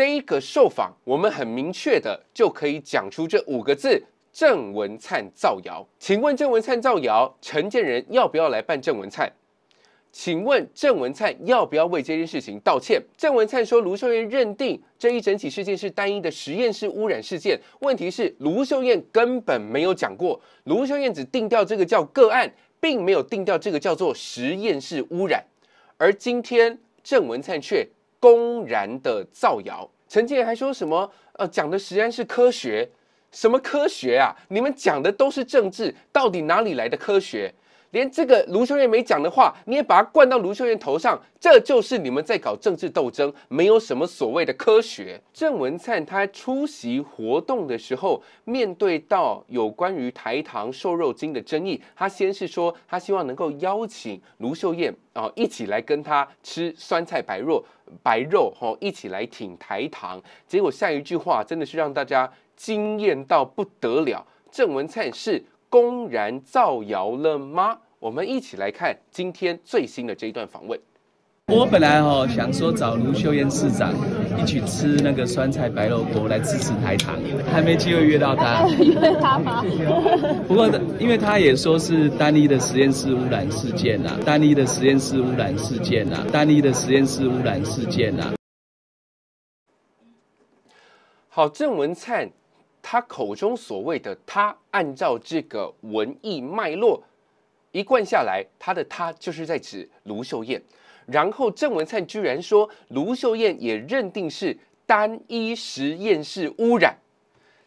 这一个受访，我们很明确的就可以讲出这五个字：郑文灿造谣。请问郑文灿造谣，陈建仁要不要来办郑文灿？请问郑文灿要不要为这件事情道歉？郑文灿说卢秀燕认定这一整起事件是单一的实验室污染事件，问题是卢秀燕根本没有讲过，卢秀燕只定掉这个叫个案，并没有定掉这个叫做实验室污染。而今天郑文灿却。公然的造谣，陈建还说什么？呃，讲的实然是科学，什么科学啊？你们讲的都是政治，到底哪里来的科学？连这个卢秀燕没讲的话，你也把它灌到卢秀燕头上，这就是你们在搞政治斗争，没有什么所谓的科学。郑文灿他出席活动的时候，面对到有关于台糖瘦肉精的争议，他先是说他希望能够邀请卢秀燕啊一起来跟他吃酸菜白肉，白肉哈一起来挺台糖，结果下一句话真的是让大家惊艳到不得了。郑文灿是公然造谣了吗？我们一起来看今天最新的这一段访问。我本来哦想说找卢秀燕市长一起吃那个酸菜白肉锅来支持台糖，还没机会约到他。约他吗？不过因为他也说是单一的实验室污染事件啊，单一的实验室污染事件啊，单一的实验室污染事件啊。好，郑文灿他口中所谓的“他”，按照这个文艺脉络。一贯下来，他的“他”就是在指卢秀燕，然后郑文灿居然说卢秀燕也认定是单一实验室污染。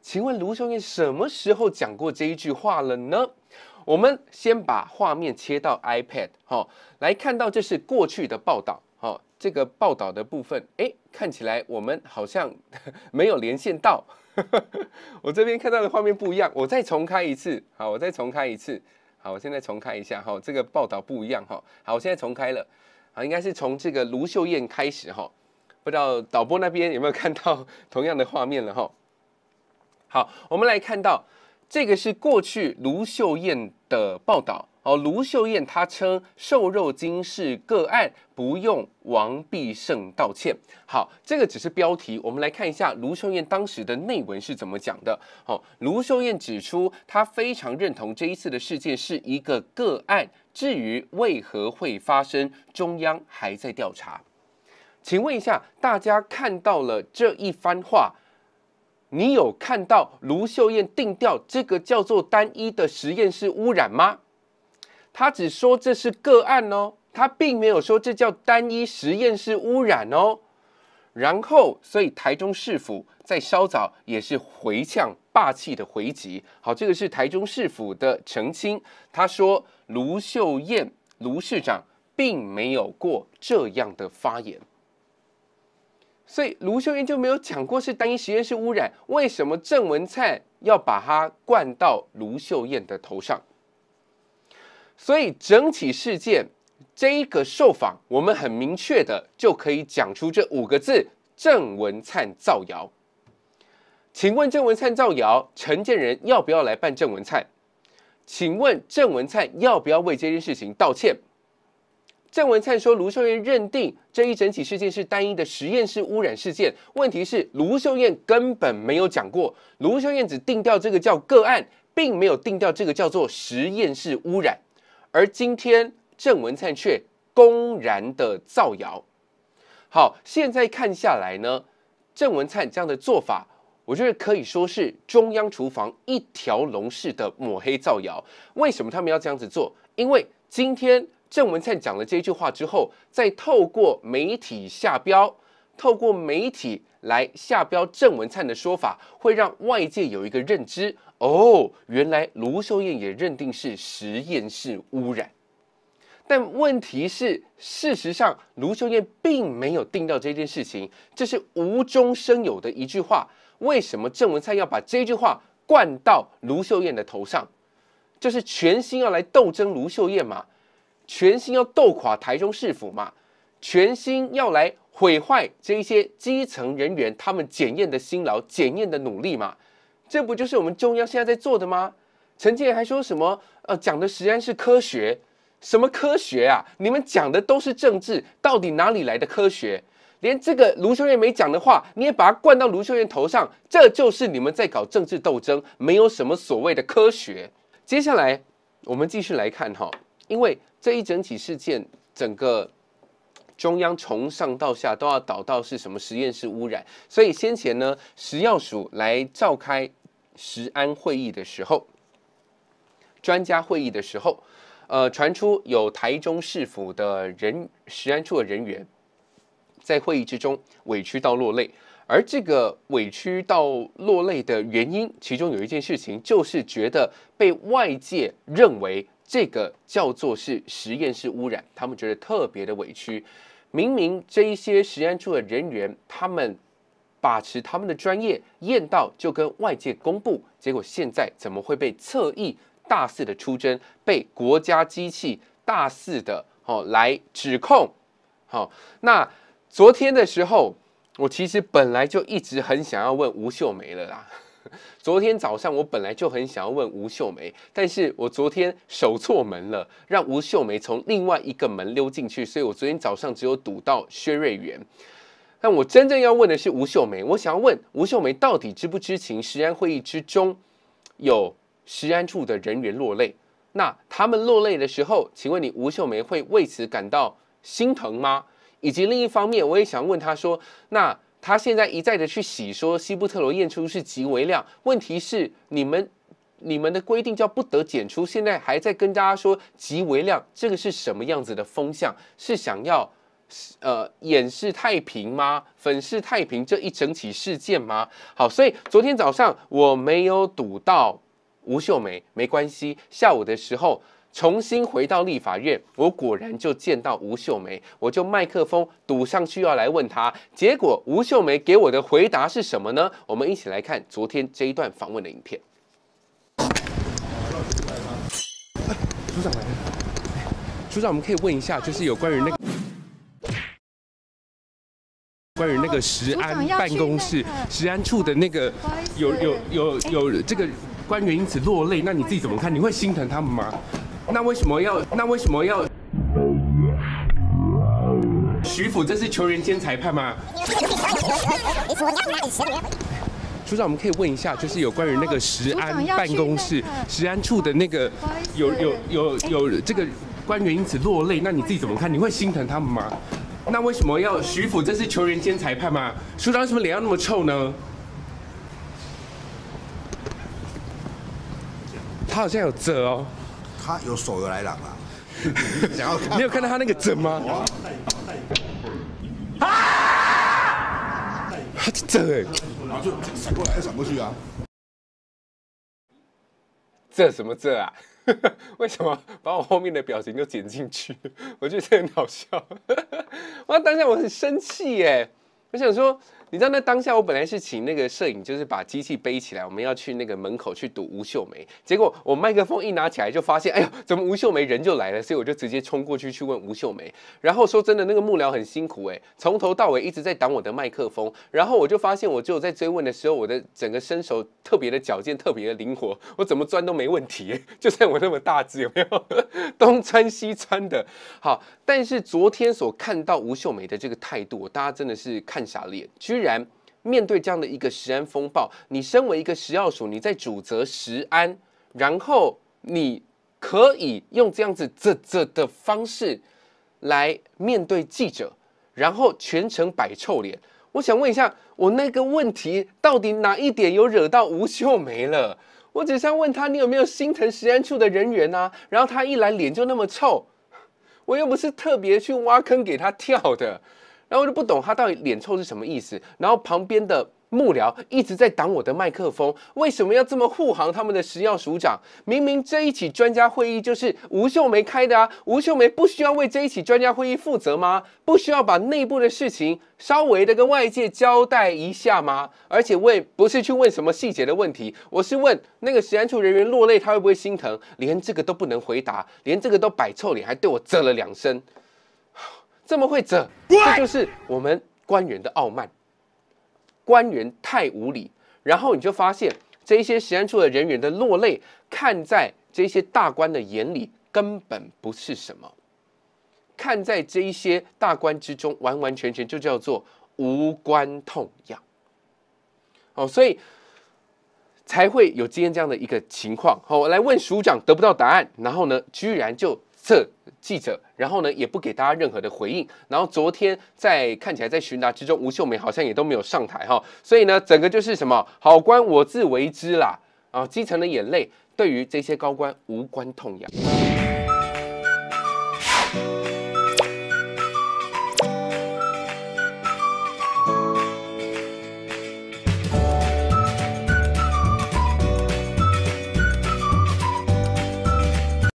请问卢秀燕什么时候讲过这一句话了呢？我们先把画面切到 iPad，哈，来看到这是过去的报道，哦，这个报道的部分，哎，看起来我们好像没有连线到，我这边看到的画面不一样，我再重开一次，好，我再重开一次。好，我现在重开一下哈，这个报道不一样哈。好，我现在重开了，啊，应该是从这个卢秀燕开始哈，不知道导播那边有没有看到同样的画面了哈。好，我们来看到。这个是过去卢秀燕的报道哦，卢秀燕她称瘦肉精是个案，不用王必胜道歉。好，这个只是标题，我们来看一下卢秀燕当时的内文是怎么讲的。哦，卢秀燕指出，她非常认同这一次的事件是一个个案，至于为何会发生，中央还在调查。请问一下大家看到了这一番话？你有看到卢秀燕定调这个叫做单一的实验室污染吗？他只说这是个案哦，他并没有说这叫单一实验室污染哦。然后，所以台中市府在稍早也是回呛霸气的回击。好，这个是台中市府的澄清，他说卢秀燕卢市长并没有过这样的发言。所以卢秀燕就没有讲过是单一实验室污染，为什么郑文灿要把它灌到卢秀燕的头上？所以整起事件这一个受访，我们很明确的就可以讲出这五个字：郑文灿造谣。请问郑文灿造谣，陈建仁要不要来办郑文灿？请问郑文灿要不要为这件事情道歉？郑文灿说：“卢秀燕认定这一整起事件是单一的实验室污染事件。问题是，卢秀燕根本没有讲过，卢秀燕只定掉这个叫个案，并没有定掉这个叫做实验室污染。而今天郑文灿却公然的造谣。好，现在看下来呢，郑文灿这样的做法，我觉得可以说是中央厨房一条龙式的抹黑造谣。为什么他们要这样子做？因为今天。”郑文灿讲了这句话之后，再透过媒体下标，透过媒体来下标郑文灿的说法，会让外界有一个认知。哦，原来卢秀燕也认定是实验室污染。但问题是，事实上卢秀燕并没有定到这件事情，这是无中生有的一句话。为什么郑文灿要把这句话灌到卢秀燕的头上？就是全心要来斗争卢秀燕嘛？全心要斗垮台中市府嘛，全心要来毁坏这一些基层人员他们检验的辛劳、检验的努力嘛，这不就是我们中央现在在做的吗？陈建还说什么？呃，讲的实然是科学，什么科学啊？你们讲的都是政治，到底哪里来的科学？连这个卢秀燕没讲的话，你也把它灌到卢秀燕头上，这就是你们在搞政治斗争，没有什么所谓的科学。接下来我们继续来看哈。因为这一整起事件，整个中央从上到下都要导到是什么实验室污染，所以先前呢，食药署来召开食安会议的时候，专家会议的时候，呃，传出有台中市府的人食安处的人员在会议之中委屈到落泪，而这个委屈到落泪的原因，其中有一件事情就是觉得被外界认为。这个叫做是实验室污染，他们觉得特别的委屈。明明这一些实验处的人员，他们把持他们的专业，验到就跟外界公布，结果现在怎么会被侧翼大肆的出征，被国家机器大肆的哦来指控？好，那昨天的时候，我其实本来就一直很想要问吴秀梅了啦。昨天早上我本来就很想要问吴秀梅，但是我昨天守错门了，让吴秀梅从另外一个门溜进去，所以我昨天早上只有堵到薛瑞元。但我真正要问的是吴秀梅，我想要问吴秀梅到底知不知情？石安会议之中有石安处的人员落泪，那他们落泪的时候，请问你吴秀梅会为此感到心疼吗？以及另一方面，我也想问他说，那。他现在一再的去洗说西布特罗验出是极微量，问题是你们，你们的规定叫不得检出，现在还在跟大家说极微量，这个是什么样子的风向？是想要，呃，掩饰太平吗？粉饰太平这一整起事件吗？好，所以昨天早上我没有堵到吴秀梅，没关系，下午的时候。重新回到立法院，我果然就见到吴秀梅，我就麦克风堵上去要来问她，结果吴秀梅给我的回答是什么呢？我们一起来看昨天这一段访问的影片。组长来，组长，我们可以问一下，就是有关于那，关于那个石安办公室、石安处的那个，有有有有这个官员因此落泪，那你自己怎么看？你会心疼他们吗？那为什么要？那为什么要？徐府这是球员兼裁判吗？组长，我们可以问一下，就是有关于那个石安办公室、石安处的那个，有有有有这个官员因此落泪，那你自己怎么看？你会心疼他们吗？那为什么要徐府这是球员兼裁判吗？署长我们可以问一下就是有关于那个石安办公室石安处的那个有有有有这个官员因此落泪那你自己怎么看你会心疼他们吗那为什么要徐府这是球员兼裁判吗署长为什么脸要那么臭呢？他好像有责哦。他有手的来了嘛？你有看到他那个针吗？啊！他遮哎，然后就闪过来，闪过去啊。这什么这啊？为什么把我后面的表情都剪进去？我觉得这很好笑。我当下我很生气耶，我想说。你知道那当下我本来是请那个摄影，就是把机器背起来，我们要去那个门口去堵吴秀梅。结果我麦克风一拿起来就发现，哎呦，怎么吴秀梅人就来了？所以我就直接冲过去去问吴秀梅。然后说真的，那个幕僚很辛苦，哎，从头到尾一直在挡我的麦克风。然后我就发现，我就在追问的时候，我的整个身手特别的矫健，特别的灵活，我怎么钻都没问题。就算我那么大只，有没有东穿西穿的？好，但是昨天所看到吴秀梅的这个态度，大家真的是看傻了。眼。然，面对这样的一个食安风暴，你身为一个食药署，你在主责食安，然后你可以用这样子这这的方式来面对记者，然后全程摆臭脸。我想问一下，我那个问题到底哪一点有惹到吴秀梅了？我只想问他，你有没有心疼食安处的人员啊？然后他一来脸就那么臭，我又不是特别去挖坑给他跳的。然后我就不懂他到底脸臭是什么意思。然后旁边的幕僚一直在挡我的麦克风，为什么要这么护航他们的食药署长？明明这一起专家会议就是吴秀梅开的啊！吴秀梅不需要为这一起专家会议负责吗？不需要把内部的事情稍微的跟外界交代一下吗？而且问不是去问什么细节的问题，我是问那个实验处人员落泪，他会不会心疼？连这个都不能回答，连这个都摆臭脸，还对我啧了两声。这么会折，这就是我们官员的傲慢，官员太无理，然后你就发现这一些实验处的人员的落泪，看在这些大官的眼里根本不是什么，看在这一些大官之中，完完全全就叫做无关痛痒。哦，所以才会有今天这样的一个情况。哦，我来问署长得不到答案，然后呢，居然就。这记者，然后呢也不给大家任何的回应，然后昨天在看起来在询答之中，吴秀梅好像也都没有上台哈，所以呢整个就是什么好官我自为之啦，啊基层的眼泪对于这些高官无关痛痒。